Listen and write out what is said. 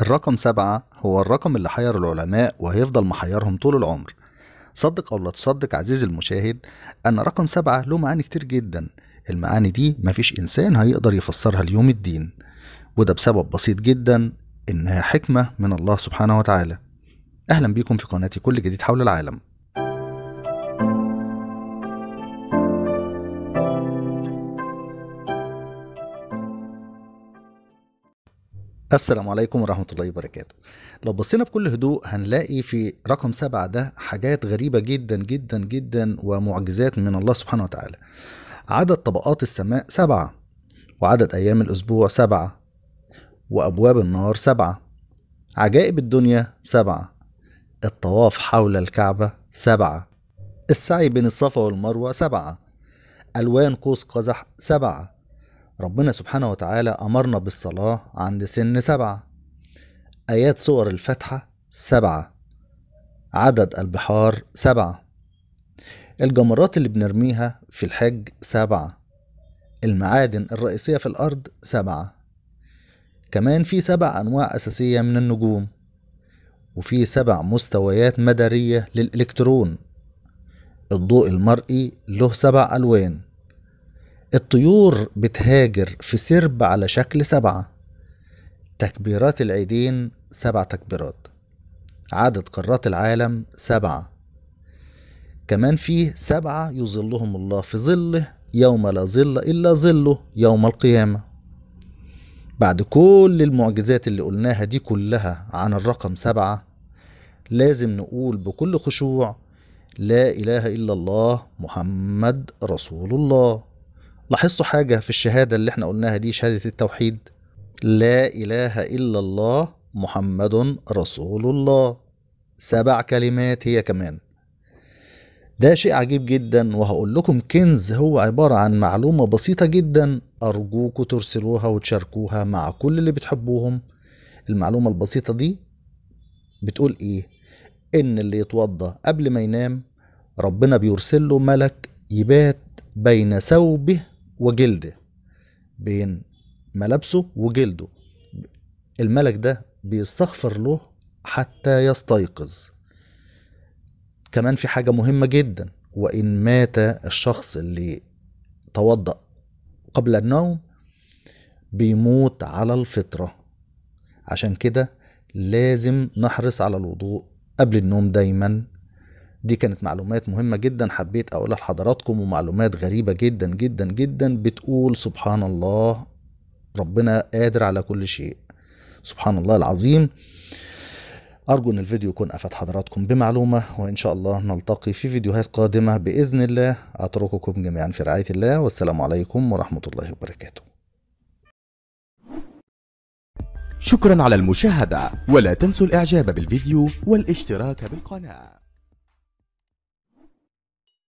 الرقم سبعة هو الرقم اللي حير العلماء وهيفضل محيرهم طول العمر صدق أو لا تصدق عزيزي المشاهد أن رقم سبعة له معاني كتير جدا المعاني دي مفيش إنسان هيقدر يفسرها ليوم الدين وده بسبب بسيط جدا إنها حكمة من الله سبحانه وتعالى أهلا بيكم في قناتي كل جديد حول العالم السلام عليكم ورحمة الله وبركاته لو بصينا بكل هدوء هنلاقي في رقم سبعة ده حاجات غريبة جدا جدا جدا ومعجزات من الله سبحانه وتعالى عدد طبقات السماء سبعة وعدد أيام الأسبوع سبعة وأبواب النار سبعة عجائب الدنيا سبعة الطواف حول الكعبة سبعة السعي بين الصفا والمروة سبعة ألوان قوس قزح سبعة ربنا سبحانه وتعالى أمرنا بالصلاة عند سن سبعة آيات سور الفاتحة سبعة عدد البحار سبعة الجمرات اللي بنرميها في الحج سبعة المعادن الرئيسية في الأرض سبعة كمان في سبع أنواع أساسية من النجوم وفي سبع مستويات مدارية للإلكترون الضوء المرئي له سبع ألوان الطيور بتهاجر في سرب على شكل سبعة تكبيرات العيدين سبع تكبيرات عدد قارات العالم سبعة كمان فيه سبعة يظلهم الله في ظله يوم لا ظل إلا ظله يوم القيامة بعد كل المعجزات اللي قلناها دي كلها عن الرقم سبعة لازم نقول بكل خشوع لا إله إلا الله محمد رسول الله لاحظتوا حاجة في الشهادة اللي احنا قلناها دي شهادة التوحيد لا إله إلا الله محمد رسول الله سبع كلمات هي كمان ده شيء عجيب جدا وهقول لكم كنز هو عبارة عن معلومة بسيطة جدا أرجوكوا ترسلوها وتشاركوها مع كل اللي بتحبوهم المعلومة البسيطة دي بتقول إيه؟ إن اللي يتوضى قبل ما ينام ربنا بيرسل له ملك يبات بين ثوبه وجلده بين ملابسه وجلده الملك ده بيستغفر له حتى يستيقظ كمان في حاجة مهمة جدا وإن مات الشخص اللي توضأ قبل النوم بيموت على الفطرة عشان كده لازم نحرص على الوضوء قبل النوم دايما دي كانت معلومات مهمة جدا حبيت أقولها لحضراتكم ومعلومات غريبة جدا جدا جدا بتقول سبحان الله ربنا قادر على كل شيء سبحان الله العظيم أرجو أن الفيديو يكون أفاد حضراتكم بمعلومة وإن شاء الله نلتقي في فيديوهات قادمة بإذن الله أترككم جميعا في رعاية الله والسلام عليكم ورحمة الله وبركاته شكرا على المشاهدة ولا تنسوا الإعجاب بالفيديو والاشتراك بالقناة